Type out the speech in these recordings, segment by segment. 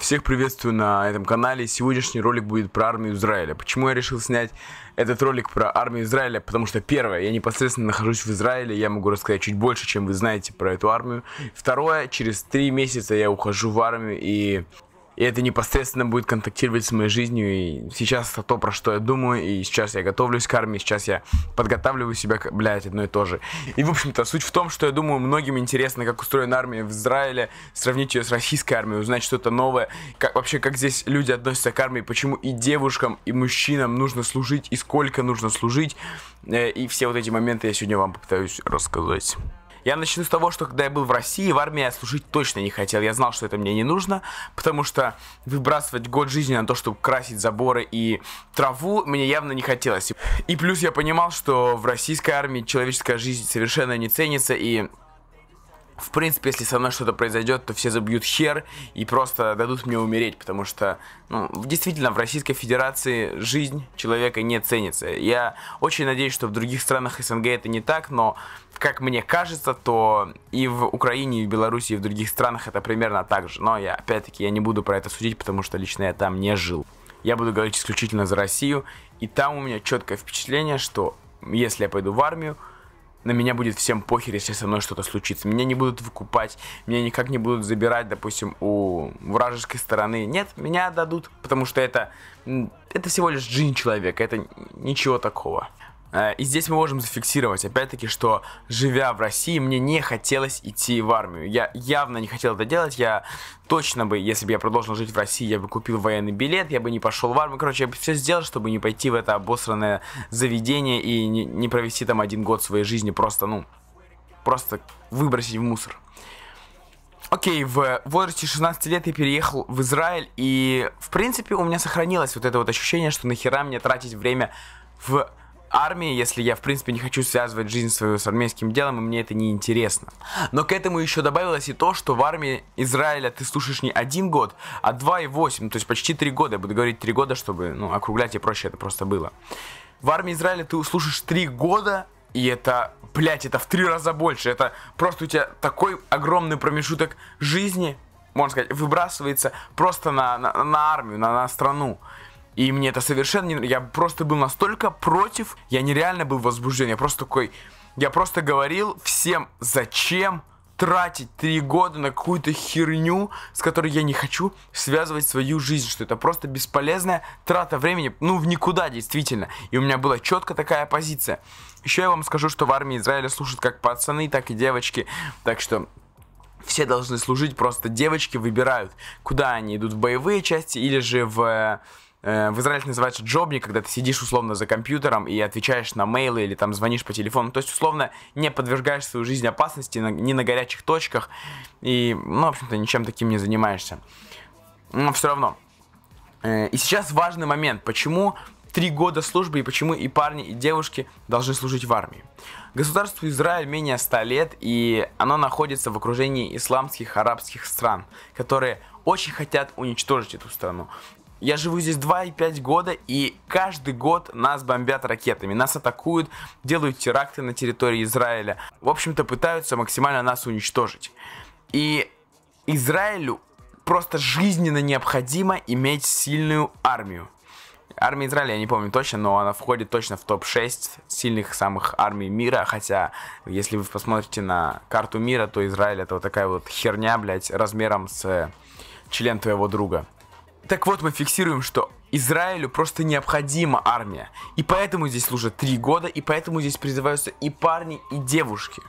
Всех приветствую на этом канале. Сегодняшний ролик будет про армию Израиля. Почему я решил снять этот ролик про армию Израиля? Потому что, первое, я непосредственно нахожусь в Израиле, я могу рассказать чуть больше, чем вы знаете про эту армию. Второе, через три месяца я ухожу в армию, и и это непосредственно будет контактировать с моей жизнью. И сейчас это то, про что я думаю. И сейчас я готовлюсь к армии. Сейчас я подготавливаю себя, блядь, одно и то же. И, в общем-то, суть в том, что я думаю, многим интересно, как устроена армия в Израиле. Сравнить ее с российской армией, узнать что-то новое. Как, вообще, как здесь люди относятся к армии. Почему и девушкам, и мужчинам нужно служить. И сколько нужно служить. Э, и все вот эти моменты я сегодня вам попытаюсь рассказать. Я начну с того, что когда я был в России, в армии я служить точно не хотел. Я знал, что это мне не нужно, потому что выбрасывать год жизни на то, чтобы красить заборы и траву, мне явно не хотелось. И плюс я понимал, что в российской армии человеческая жизнь совершенно не ценится, и в принципе, если со мной что-то произойдет, то все забьют хер и просто дадут мне умереть, потому что, ну, действительно, в Российской Федерации жизнь человека не ценится. Я очень надеюсь, что в других странах СНГ это не так, но, как мне кажется, то и в Украине, и в Беларуси, и в других странах это примерно так же. Но я, опять-таки, я не буду про это судить, потому что лично я там не жил. Я буду говорить исключительно за Россию, и там у меня четкое впечатление, что если я пойду в армию, на меня будет всем похер, если со мной что-то случится. Меня не будут выкупать, меня никак не будут забирать, допустим, у вражеской стороны. Нет, меня дадут, потому что это, это всего лишь джин человека, это ничего такого. Э, и здесь мы можем зафиксировать, опять-таки, что живя в России, мне не хотелось идти в армию. Я явно не хотел это делать, я точно бы, если бы я продолжил жить в России, я бы купил военный билет, я бы не пошел в армию. Короче, я бы все сделал, чтобы не пойти в это обосранное заведение и не, не провести там один год своей жизни просто, ну, просто выбросить в мусор. Окей, в возрасте 16 лет я переехал в Израиль, и, в принципе, у меня сохранилось вот это вот ощущение, что нахера мне тратить время в армии, если я, в принципе, не хочу связывать жизнь свою с армейским делом, и мне это не интересно. Но к этому еще добавилось и то, что в армии Израиля ты слушаешь не один год, а два и восемь, то есть почти три года. Я буду говорить три года, чтобы, ну, округлять и проще это просто было. В армии Израиля ты слушаешь три года, и это, блядь, это в три раза больше. Это просто у тебя такой огромный промежуток жизни, можно сказать, выбрасывается просто на, на, на армию, на, на страну. И мне это совершенно не... Я просто был настолько против, я нереально был возбужден. Я просто такой... Я просто говорил всем, зачем тратить три года на какую-то херню, с которой я не хочу связывать свою жизнь, что это просто бесполезная трата времени, ну, в никуда, действительно. И у меня была четко такая позиция. Еще я вам скажу, что в армии Израиля служат как пацаны, так и девочки, так что все должны служить, просто девочки выбирают, куда они идут, в боевые части или же в э, Э, в Израиле называется джобник, когда ты сидишь условно за компьютером и отвечаешь на мейлы или там звонишь по телефону. То есть условно не подвергаешь свою жизнь опасности, не на горячих точках и, ну, в общем-то, ничем таким не занимаешься. Но все равно. Э, и сейчас важный момент, почему три года службы и почему и парни, и девушки должны служить в армии. Государству Израиль менее 100 лет, и оно находится в окружении исламских арабских стран, которые очень хотят уничтожить эту страну. Я живу здесь 2,5 года, и каждый год нас бомбят ракетами, нас атакуют, делают теракты на территории Израиля. В общем-то, пытаются максимально нас уничтожить. И Израилю просто жизненно необходимо иметь сильную армию. Армия Израиля, я не помню точно, но она входит точно в топ-6 сильных самых армий мира, хотя, если вы посмотрите на карту мира, то Израиль это вот такая вот херня, блядь, размером с член твоего друга. Так вот, мы фиксируем, что Израилю просто необходима армия. И поэтому здесь служат три года, и поэтому здесь призываются и парни, и девушки.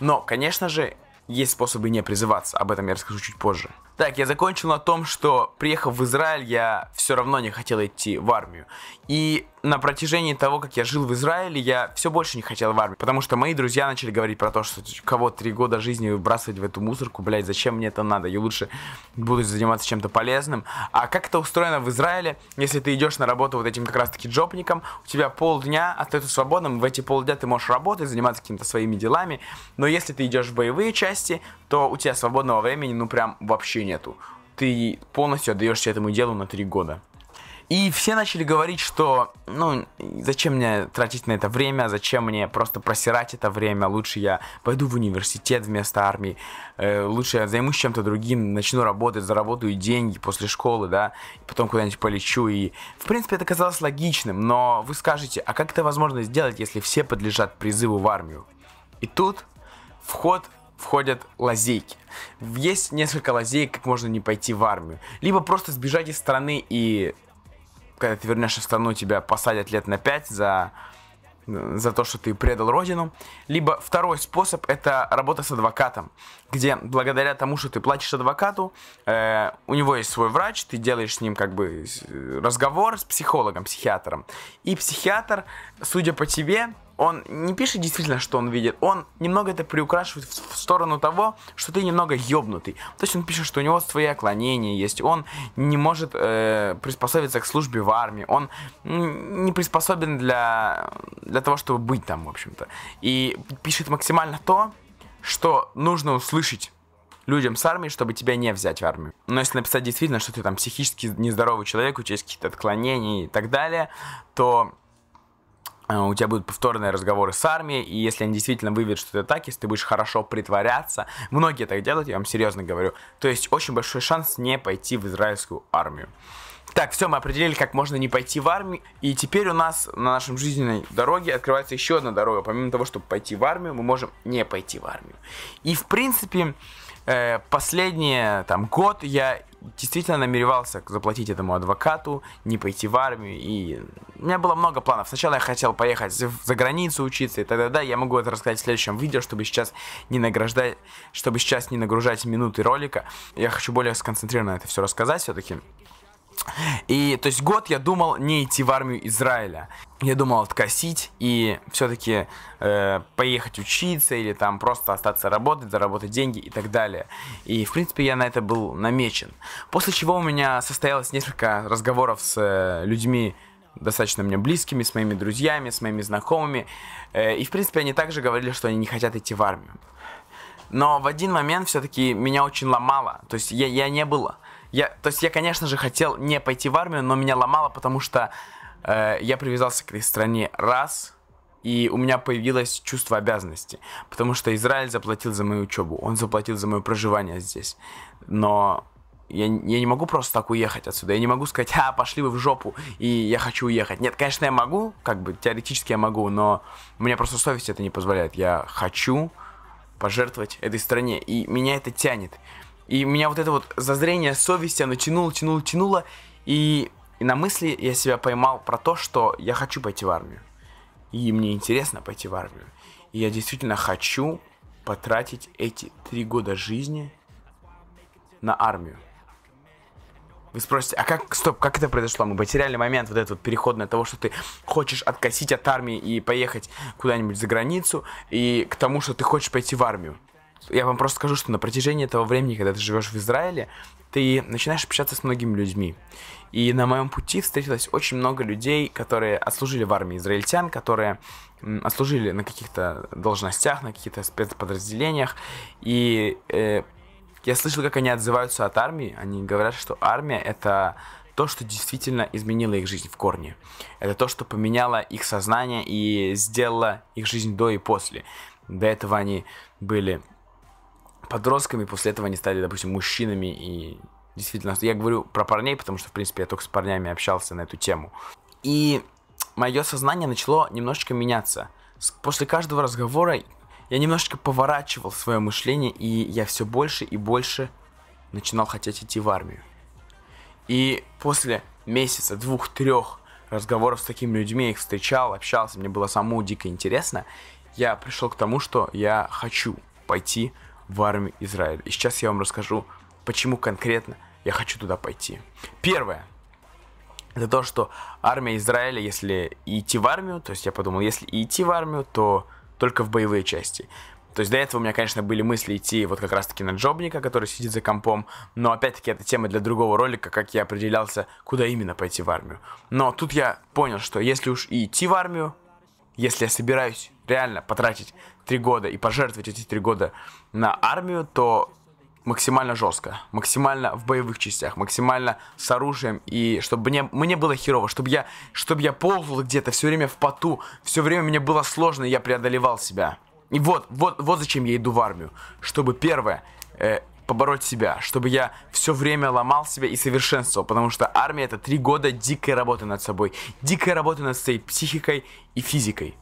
Но, конечно же, есть способы не призываться, об этом я расскажу чуть позже. Так, я закончил на том, что приехав в Израиль, я все равно не хотел идти в армию. И на протяжении того, как я жил в Израиле, я все больше не хотел в армию. Потому что мои друзья начали говорить про то, что кого три года жизни выбрасывать в эту мусорку, блядь, зачем мне это надо? Я лучше буду заниматься чем-то полезным. А как это устроено в Израиле, если ты идешь на работу вот этим как раз-таки джопником, у тебя полдня остается а свободным, в эти полдня ты можешь работать, заниматься какими-то своими делами. Но если ты идешь в боевые части, то у тебя свободного времени, ну прям вообще нету. Ты полностью отдаешься этому делу на три года. И все начали говорить, что, ну, зачем мне тратить на это время, зачем мне просто просирать это время, лучше я пойду в университет вместо армии, э, лучше я займусь чем-то другим, начну работать, заработаю деньги после школы, да, и потом куда-нибудь полечу, и, в принципе, это казалось логичным, но вы скажете, а как это возможно сделать, если все подлежат призыву в армию? И тут вход входят лазейки. Есть несколько лазеек, как можно не пойти в армию. Либо просто сбежать из страны и когда ты вернешься в страну, тебя посадят лет на 5 за, за то, что ты предал родину. Либо второй способ это работа с адвокатом, где благодаря тому, что ты платишь адвокату, э, у него есть свой врач, ты делаешь с ним как бы разговор с психологом, психиатром. И психиатр, судя по тебе, он не пишет действительно, что он видит, он немного это приукрашивает в сторону того, что ты немного ёбнутый. То есть он пишет, что у него свои отклонения есть, он не может э, приспособиться к службе в армии, он не приспособен для, для того, чтобы быть там, в общем-то. И пишет максимально то, что нужно услышать людям с армией, чтобы тебя не взять в армию. Но если написать действительно, что ты там психически нездоровый человек, у тебя есть какие-то отклонения и так далее, то Э, у тебя будут повторные разговоры с армией, и если они действительно выведут, что ты так, если ты будешь хорошо притворяться, многие так делают, я вам серьезно говорю, то есть очень большой шанс не пойти в израильскую армию. Так, все, мы определили, как можно не пойти в армию. И теперь у нас на нашем жизненной дороге открывается еще одна дорога. Помимо того, чтобы пойти в армию, мы можем не пойти в армию. И, в принципе, э, последний там, год я действительно намеревался заплатить этому адвокату, не пойти в армию, и у меня было много планов. Сначала я хотел поехать за границу учиться и тогда да, я могу это рассказать в следующем видео, чтобы сейчас не награждать, чтобы сейчас не нагружать минуты ролика. Я хочу более сконцентрированно это все рассказать все-таки. И, то есть, год я думал не идти в армию Израиля. Я думал откосить и все-таки э, поехать учиться или там просто остаться работать, заработать деньги и так далее. И, в принципе, я на это был намечен. После чего у меня состоялось несколько разговоров с э, людьми, достаточно мне близкими, с моими друзьями, с моими знакомыми. Э, и, в принципе, они также говорили, что они не хотят идти в армию. Но в один момент все-таки меня очень ломало. То есть я, я не был я, то есть я, конечно же, хотел не пойти в армию, но меня ломало, потому что э, я привязался к этой стране раз, и у меня появилось чувство обязанности, потому что Израиль заплатил за мою учебу, он заплатил за мое проживание здесь, но я, я не могу просто так уехать отсюда, я не могу сказать, а, пошли вы в жопу, и я хочу уехать. Нет, конечно, я могу, как бы, теоретически я могу, но у меня просто совесть это не позволяет, я хочу пожертвовать этой стране, и меня это тянет. И меня вот это вот зазрение совести, оно тянуло, тянуло, тянуло. И, и на мысли я себя поймал про то, что я хочу пойти в армию. И мне интересно пойти в армию. И я действительно хочу потратить эти три года жизни на армию. Вы спросите, а как, стоп, как это произошло? Мы потеряли момент вот этот вот переходный от того, что ты хочешь откосить от армии и поехать куда-нибудь за границу, и к тому, что ты хочешь пойти в армию. Я вам просто скажу, что на протяжении этого времени, когда ты живешь в Израиле, ты начинаешь общаться с многими людьми. И на моем пути встретилось очень много людей, которые отслужили в армии израильтян, которые отслужили на каких-то должностях, на каких-то спецподразделениях. И э, я слышал, как они отзываются от армии. Они говорят, что армия это то, что действительно изменило их жизнь в корне. Это то, что поменяло их сознание и сделало их жизнь до и после. До этого они были подростками, после этого они стали, допустим, мужчинами и действительно, я говорю про парней, потому что, в принципе, я только с парнями общался на эту тему. И мое сознание начало немножечко меняться. После каждого разговора я немножечко поворачивал свое мышление, и я все больше и больше начинал хотеть идти в армию. И после месяца, двух, трех разговоров с такими людьми, я их встречал, общался, мне было самому дико интересно, я пришел к тому, что я хочу пойти в армию Израиля. И сейчас я вам расскажу, почему конкретно я хочу туда пойти. Первое. Это то, что армия Израиля, если идти в армию, то есть я подумал, если идти в армию, то только в боевые части. То есть до этого у меня, конечно, были мысли идти вот как раз-таки на джобника, который сидит за компом, но опять-таки это тема для другого ролика, как я определялся, куда именно пойти в армию. Но тут я понял, что если уж и идти в армию, если я собираюсь реально потратить три года и пожертвовать эти три года на армию, то максимально жестко, максимально в боевых частях, максимально с оружием, и чтобы мне, мне было херово, чтобы я, чтобы я ползал где-то все время в поту, все время мне было сложно, и я преодолевал себя. И вот, вот, вот зачем я иду в армию, чтобы первое, э, побороть себя, чтобы я все время ломал себя и совершенствовал, потому что армия это три года дикой работы над собой, дикой работы над своей психикой и физикой.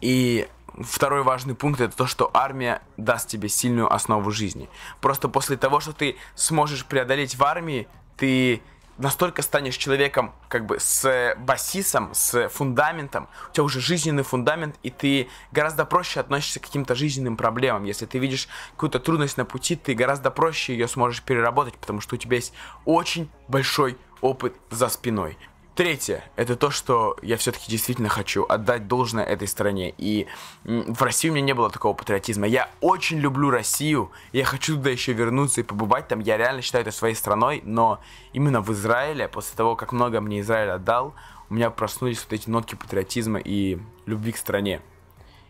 И второй важный пункт это то, что армия даст тебе сильную основу жизни. Просто после того, что ты сможешь преодолеть в армии, ты настолько станешь человеком как бы с басисом, с фундаментом, у тебя уже жизненный фундамент, и ты гораздо проще относишься к каким-то жизненным проблемам. Если ты видишь какую-то трудность на пути, ты гораздо проще ее сможешь переработать, потому что у тебя есть очень большой опыт за спиной. Третье, это то, что я все-таки действительно хочу отдать должное этой стране. И в России у меня не было такого патриотизма. Я очень люблю Россию, я хочу туда еще вернуться и побывать там. Я реально считаю это своей страной, но именно в Израиле, после того, как много мне Израиль отдал, у меня проснулись вот эти нотки патриотизма и любви к стране.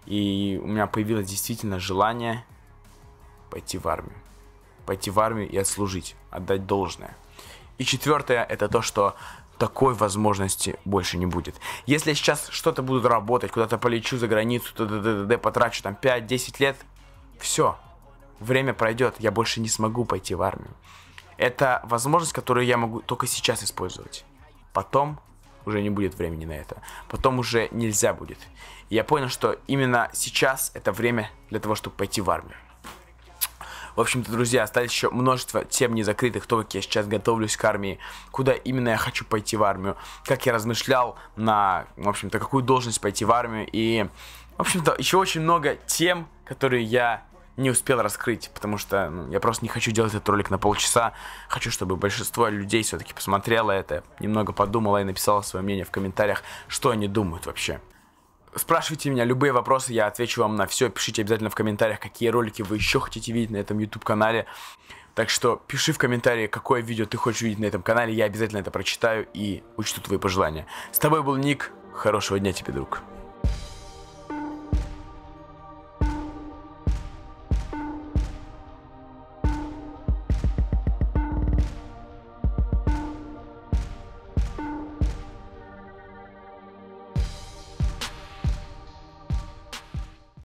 И у меня появилось действительно желание пойти в армию. Пойти в армию и отслужить, отдать должное. И четвертое, это то, что такой возможности больше не будет. Если сейчас что-то будут работать, куда-то полечу за границу, т -т -т потрачу там 5-10 лет, все, время пройдет, я больше не смогу пойти в армию. Это возможность, которую я могу только сейчас использовать. Потом уже не будет времени на это. Потом уже нельзя будет. И я понял, что именно сейчас это время для того, чтобы пойти в армию. В общем-то, друзья, остались еще множество тем незакрытых, то, как я сейчас готовлюсь к армии, куда именно я хочу пойти в армию, как я размышлял на, в общем-то, какую должность пойти в армию и... В общем-то, еще очень много тем, которые я не успел раскрыть, потому что ну, я просто не хочу делать этот ролик на полчаса. Хочу, чтобы большинство людей все-таки посмотрело это, немного подумало и написало свое мнение в комментариях, что они думают вообще. Спрашивайте меня любые вопросы, я отвечу вам на все. Пишите обязательно в комментариях, какие ролики вы еще хотите видеть на этом YouTube-канале. Так что пиши в комментарии, какое видео ты хочешь видеть на этом канале. Я обязательно это прочитаю и учту твои пожелания. С тобой был Ник. Хорошего дня тебе, друг.